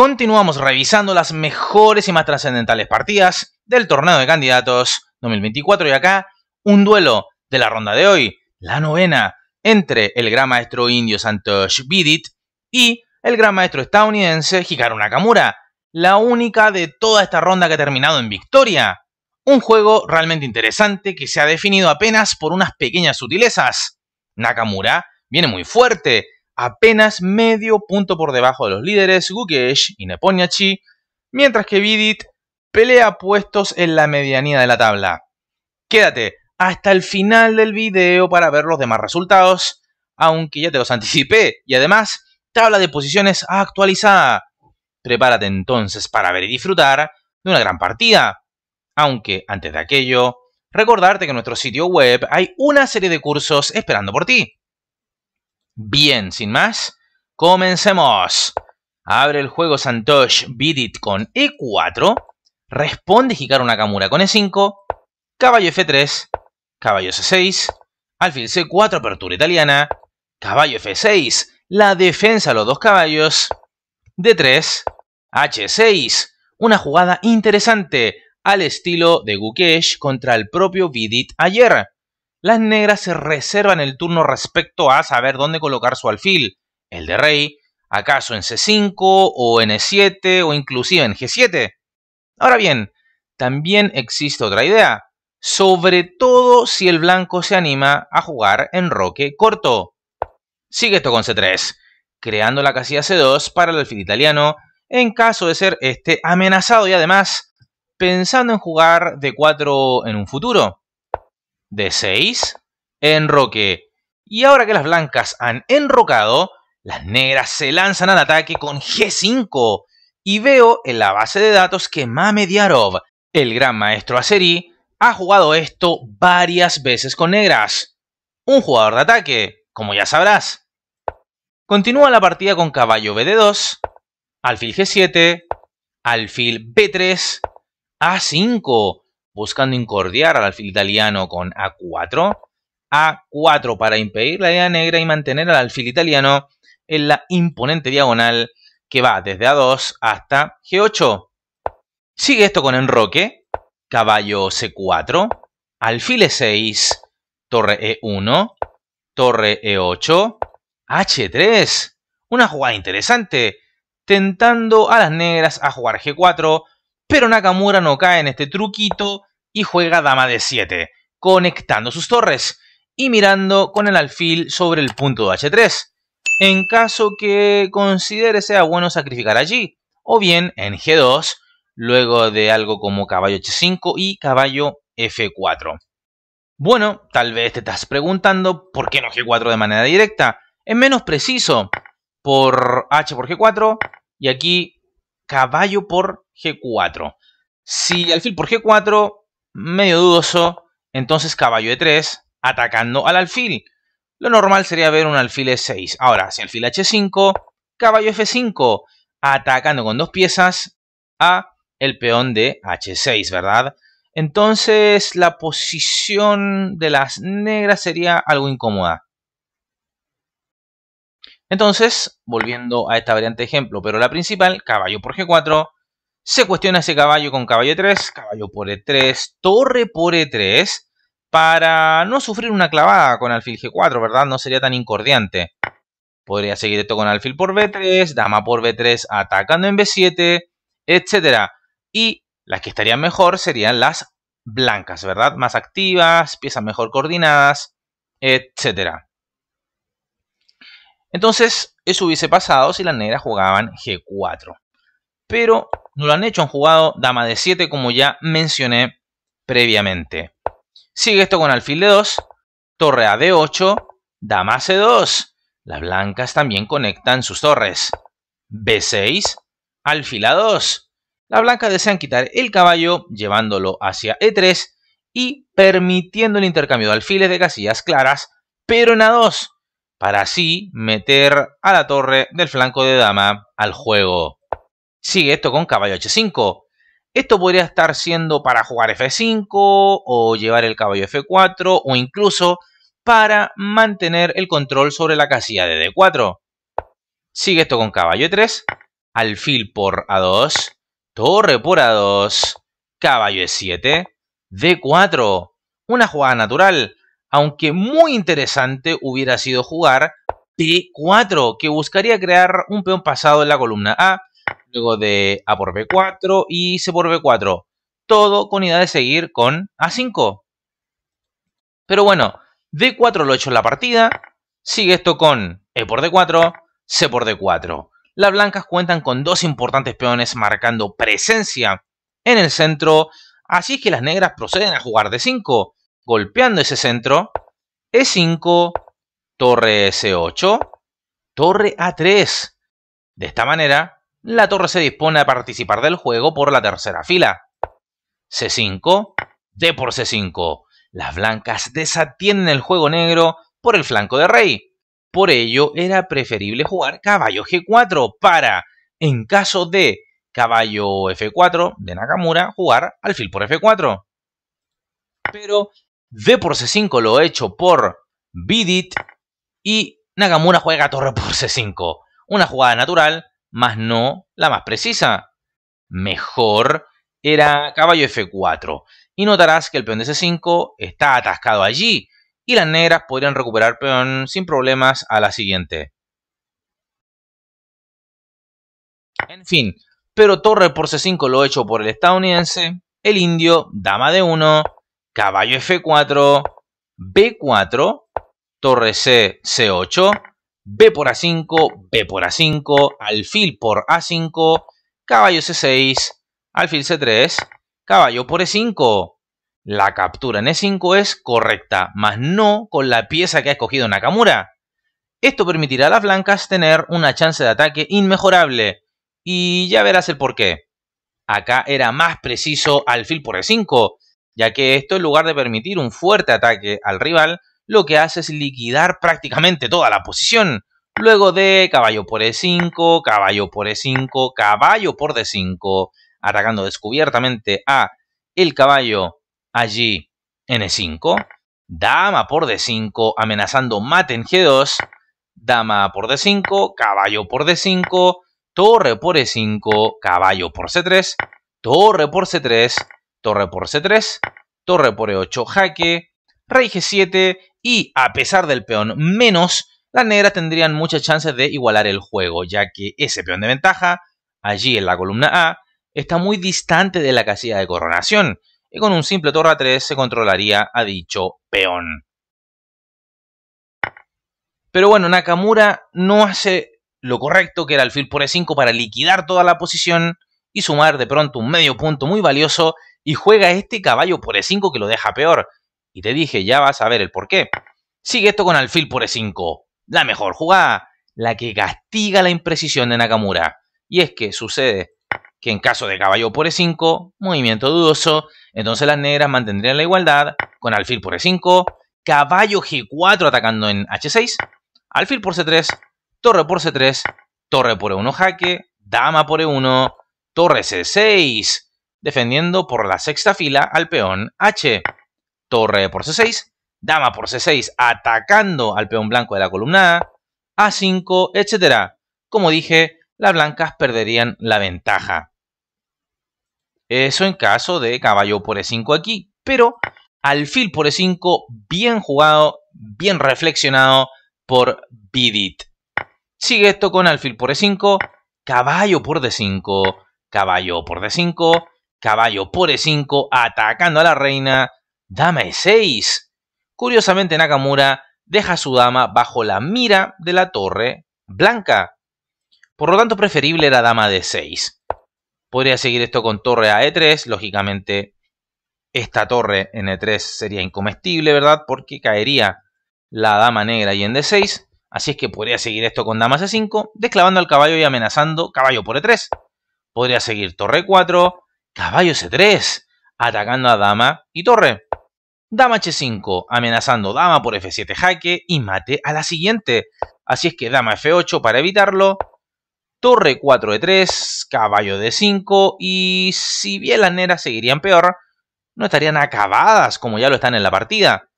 continuamos revisando las mejores y más trascendentales partidas del torneo de candidatos 2024 y acá un duelo de la ronda de hoy, la novena, entre el gran maestro indio Santosh Bidit y el gran maestro estadounidense Hikaru Nakamura, la única de toda esta ronda que ha terminado en victoria. Un juego realmente interesante que se ha definido apenas por unas pequeñas sutilezas. Nakamura viene muy fuerte, apenas medio punto por debajo de los líderes Gukesh y Neponiachi, mientras que Vidit pelea puestos en la medianía de la tabla. Quédate hasta el final del video para ver los demás resultados, aunque ya te los anticipé, y además, tabla de posiciones actualizada. Prepárate entonces para ver y disfrutar de una gran partida. Aunque, antes de aquello, recordarte que en nuestro sitio web hay una serie de cursos esperando por ti. Bien, sin más, comencemos. Abre el juego Santosh Vidit con E4. Responde Hikaru Nakamura con E5. Caballo F3. Caballo C6. Alfil C4, apertura italiana. Caballo F6. La defensa a los dos caballos. D3. H6. Una jugada interesante al estilo de Gukesh contra el propio Vidit ayer las negras se reservan el turno respecto a saber dónde colocar su alfil, el de rey, acaso en C5 o en E7 o inclusive en G7. Ahora bien, también existe otra idea, sobre todo si el blanco se anima a jugar en roque corto. Sigue esto con C3, creando la casilla C2 para el alfil italiano en caso de ser este amenazado y además pensando en jugar D4 en un futuro d 6, enroque. Y ahora que las blancas han enrocado, las negras se lanzan al ataque con G5. Y veo en la base de datos que Mame Diarov, el gran maestro azerí, ha jugado esto varias veces con negras. Un jugador de ataque, como ya sabrás. Continúa la partida con caballo BD2, alfil G7, alfil B3, A5, buscando incordiar al alfil italiano con A4, A4 para impedir la idea negra y mantener al alfil italiano en la imponente diagonal que va desde A2 hasta G8. Sigue esto con enroque, caballo C4, alfil E6, torre E1, torre E8, H3. Una jugada interesante, tentando a las negras a jugar G4, pero Nakamura no cae en este truquito y juega dama de 7, conectando sus torres y mirando con el alfil sobre el punto h3, en caso que considere sea bueno sacrificar allí, o bien en g2, luego de algo como caballo h5 y caballo f4. Bueno, tal vez te estás preguntando por qué no g4 de manera directa. Es menos preciso por h por g4 y aquí caballo por g4. Si alfil por g4 medio dudoso, entonces caballo E3 atacando al alfil. Lo normal sería ver un alfil E6. Ahora, si alfil H5, caballo F5, atacando con dos piezas a el peón de H6, ¿verdad? Entonces la posición de las negras sería algo incómoda. Entonces, volviendo a esta variante de ejemplo, pero la principal, caballo por G4, se cuestiona ese caballo con caballo E3, caballo por E3, torre por E3, para no sufrir una clavada con alfil G4, ¿verdad? No sería tan incordiante. Podría seguir esto con alfil por B3, dama por B3 atacando en B7, etc. Y las que estarían mejor serían las blancas, ¿verdad? Más activas, piezas mejor coordinadas, etc. Entonces, eso hubiese pasado si las negras jugaban G4. Pero no lo han hecho, han jugado dama de 7 como ya mencioné previamente. Sigue esto con alfil de 2, torre a de 8, dama c2. Las blancas también conectan sus torres. b6, alfil a 2. Las blancas desean quitar el caballo llevándolo hacia e3 y permitiendo el intercambio de alfiles de casillas claras, pero en a2, para así meter a la torre del flanco de dama al juego. Sigue esto con caballo H5. Esto podría estar siendo para jugar F5 o llevar el caballo F4 o incluso para mantener el control sobre la casilla de D4. Sigue esto con caballo E3, alfil por A2, torre por A2, caballo E7, D4. Una jugada natural, aunque muy interesante hubiera sido jugar D4, que buscaría crear un peón pasado en la columna A luego de A por B4 y C por B4. Todo con idea de seguir con A5. Pero bueno, D4 lo he hecho en la partida. Sigue esto con E por D4, C por D4. Las blancas cuentan con dos importantes peones marcando presencia en el centro. Así es que las negras proceden a jugar D5, golpeando ese centro. E5, torre c 8 torre A3. De esta manera, la torre se dispone a participar del juego por la tercera fila. C5, D por C5. Las blancas desatienden el juego negro por el flanco de rey. Por ello era preferible jugar caballo G4 para, en caso de caballo F4 de Nakamura, jugar alfil por F4. Pero D por C5 lo he hecho por Bidit y Nakamura juega torre por C5. Una jugada natural más no la más precisa. Mejor era caballo F4, y notarás que el peón de C5 está atascado allí, y las negras podrían recuperar peón sin problemas a la siguiente. En fin, pero torre por C5 lo he hecho por el estadounidense, el indio, dama de 1, caballo F4, B4, torre C, C8, B por A5, B por A5, alfil por A5, caballo C6, alfil C3, caballo por E5. La captura en E5 es correcta, mas no con la pieza que ha escogido Nakamura. Esto permitirá a las blancas tener una chance de ataque inmejorable, y ya verás el porqué. Acá era más preciso alfil por E5, ya que esto en lugar de permitir un fuerte ataque al rival, lo que hace es liquidar prácticamente toda la posición. Luego de caballo por e5, caballo por e5, caballo por d5, atacando descubiertamente a el caballo allí en e5, dama por d5, amenazando mate en g2, dama por d5, caballo por d5, torre por e5, caballo por c3, torre por c3, torre por c3, torre por e8, jaque, rey g7 y a pesar del peón menos, las negras tendrían muchas chances de igualar el juego, ya que ese peón de ventaja, allí en la columna A, está muy distante de la casilla de coronación, y con un simple torre a 3 se controlaría a dicho peón. Pero bueno, Nakamura no hace lo correcto, que era el fil por E5 para liquidar toda la posición y sumar de pronto un medio punto muy valioso, y juega este caballo por E5 que lo deja peor, y te dije, ya vas a ver el por qué. Sigue esto con alfil por E5. La mejor jugada. La que castiga la imprecisión de Nakamura. Y es que sucede que en caso de caballo por E5, movimiento dudoso, entonces las negras mantendrían la igualdad con alfil por E5, caballo G4 atacando en H6, alfil por C3, torre por C3, torre por E1 jaque, dama por E1, torre C6, defendiendo por la sexta fila al peón H torre por C6, dama por C6 atacando al peón blanco de la columna A, 5 etc. Como dije, las blancas perderían la ventaja. Eso en caso de caballo por E5 aquí, pero alfil por E5 bien jugado, bien reflexionado por Bidit. Sigue esto con alfil por E5, caballo por D5, caballo por D5, caballo por E5, atacando a la reina, Dama E6. Curiosamente Nakamura deja a su dama bajo la mira de la torre blanca. Por lo tanto, preferible era dama D6. Podría seguir esto con torre a E3. Lógicamente, esta torre en E3 sería incomestible, ¿verdad? Porque caería la dama negra y en D6. Así es que podría seguir esto con dama C5, desclavando al caballo y amenazando caballo por E3. Podría seguir torre 4, caballo C3, atacando a dama y torre. Dama H5, amenazando dama por F7 jaque y mate a la siguiente. Así es que dama F8 para evitarlo. Torre 4 de 3, caballo de 5 y si bien las negras seguirían peor, no estarían acabadas como ya lo están en la partida.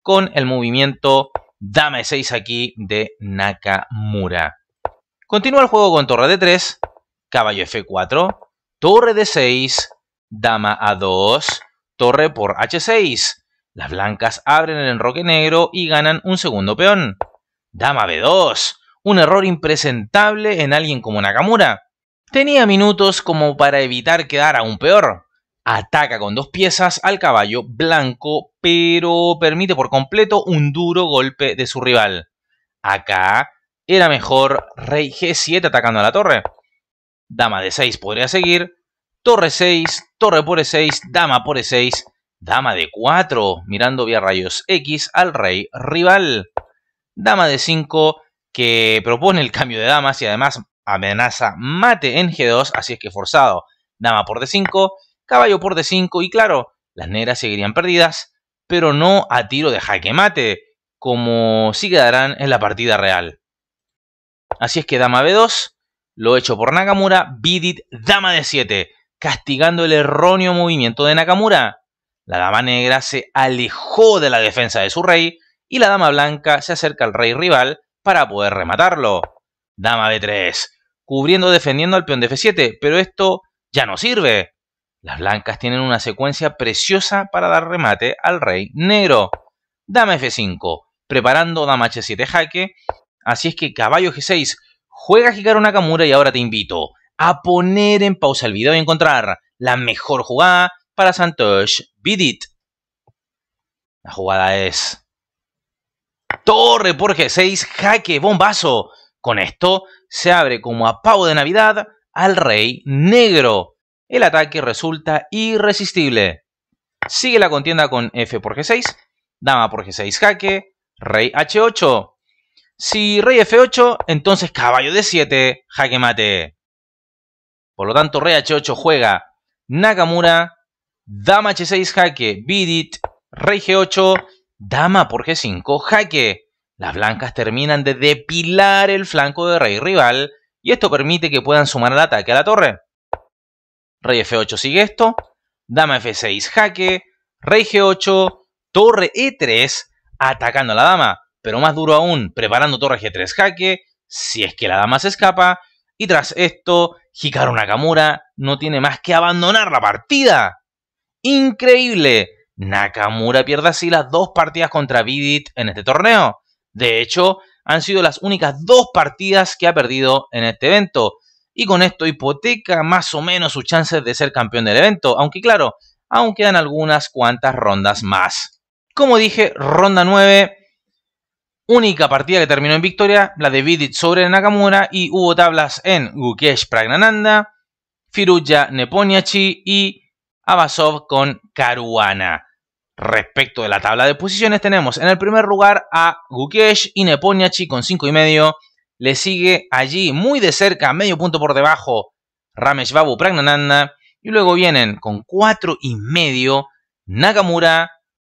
Con el movimiento dama E6 aquí de Nakamura. Continúa el juego con torre de 3, caballo F4, torre de 6, dama A2, torre por H6. Las blancas abren el enroque negro y ganan un segundo peón. Dama B2. Un error impresentable en alguien como Nakamura. Tenía minutos como para evitar quedar aún peor. Ataca con dos piezas al caballo blanco, pero permite por completo un duro golpe de su rival. Acá era mejor rey G7 atacando a la torre. Dama D6 podría seguir. Torre 6, torre por E6, dama por E6 Dama de 4, mirando vía rayos X al rey rival. Dama de 5, que propone el cambio de damas y además amenaza mate en G2, así es que forzado. Dama por D5, caballo por D5 y claro, las negras seguirían perdidas, pero no a tiro de jaque mate, como si quedarán en la partida real. Así es que dama B2, lo hecho por Nakamura, Bidit dama de 7 castigando el erróneo movimiento de Nakamura. La dama negra se alejó de la defensa de su rey y la dama blanca se acerca al rey rival para poder rematarlo. Dama B3, cubriendo defendiendo al peón de F7, pero esto ya no sirve. Las blancas tienen una secuencia preciosa para dar remate al rey negro. Dama F5, preparando dama H7 jaque, así es que caballo G6, juega una camura y ahora te invito a poner en pausa el video y encontrar la mejor jugada para Santosh Bidit. La jugada es Torre por G6, jaque, bombazo. Con esto se abre como a pavo de Navidad al rey negro. El ataque resulta irresistible. Sigue la contienda con F por G6, dama por G6 jaque, rey H8. Si rey F8, entonces caballo D7, jaque mate. Por lo tanto, rey H8 juega Nakamura dama h6 jaque, it, rey g8, dama por g5 jaque. Las blancas terminan de depilar el flanco de rey rival y esto permite que puedan sumar el ataque a la torre. Rey f8 sigue esto, dama f6 jaque, rey g8, torre e3 atacando a la dama, pero más duro aún, preparando torre g3 jaque, si es que la dama se escapa, y tras esto, Hikaru Nakamura no tiene más que abandonar la partida increíble. Nakamura pierde así las dos partidas contra Vidit en este torneo. De hecho, han sido las únicas dos partidas que ha perdido en este evento. Y con esto hipoteca más o menos sus chances de ser campeón del evento, aunque claro, aún quedan algunas cuantas rondas más. Como dije, ronda 9, única partida que terminó en victoria, la de Vidit sobre Nakamura, y hubo tablas en Gukesh Pragnananda, Firuja Neponiachi y Basov con Caruana. Respecto de la tabla de posiciones, tenemos en el primer lugar a Gukesh y Neponiachi con 5,5... y medio. Le sigue allí muy de cerca, medio punto por debajo, Ramesh Babu Pragnananda. Y luego vienen con 4,5... y medio Nakamura,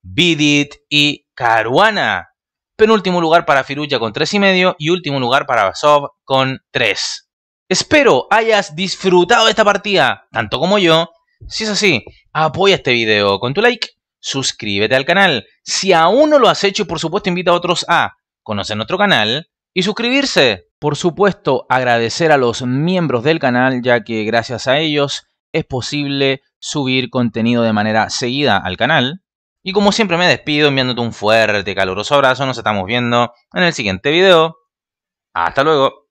Vidit y Caruana. Penúltimo lugar para Firuya con 3,5... y y último lugar para Basov con 3. Espero hayas disfrutado de esta partida, tanto como yo, si es así, apoya este video con tu like, suscríbete al canal. Si aún no lo has hecho, por supuesto, invita a otros a conocer nuestro canal y suscribirse. Por supuesto, agradecer a los miembros del canal, ya que gracias a ellos es posible subir contenido de manera seguida al canal. Y como siempre me despido enviándote un fuerte, caluroso abrazo. Nos estamos viendo en el siguiente video. Hasta luego.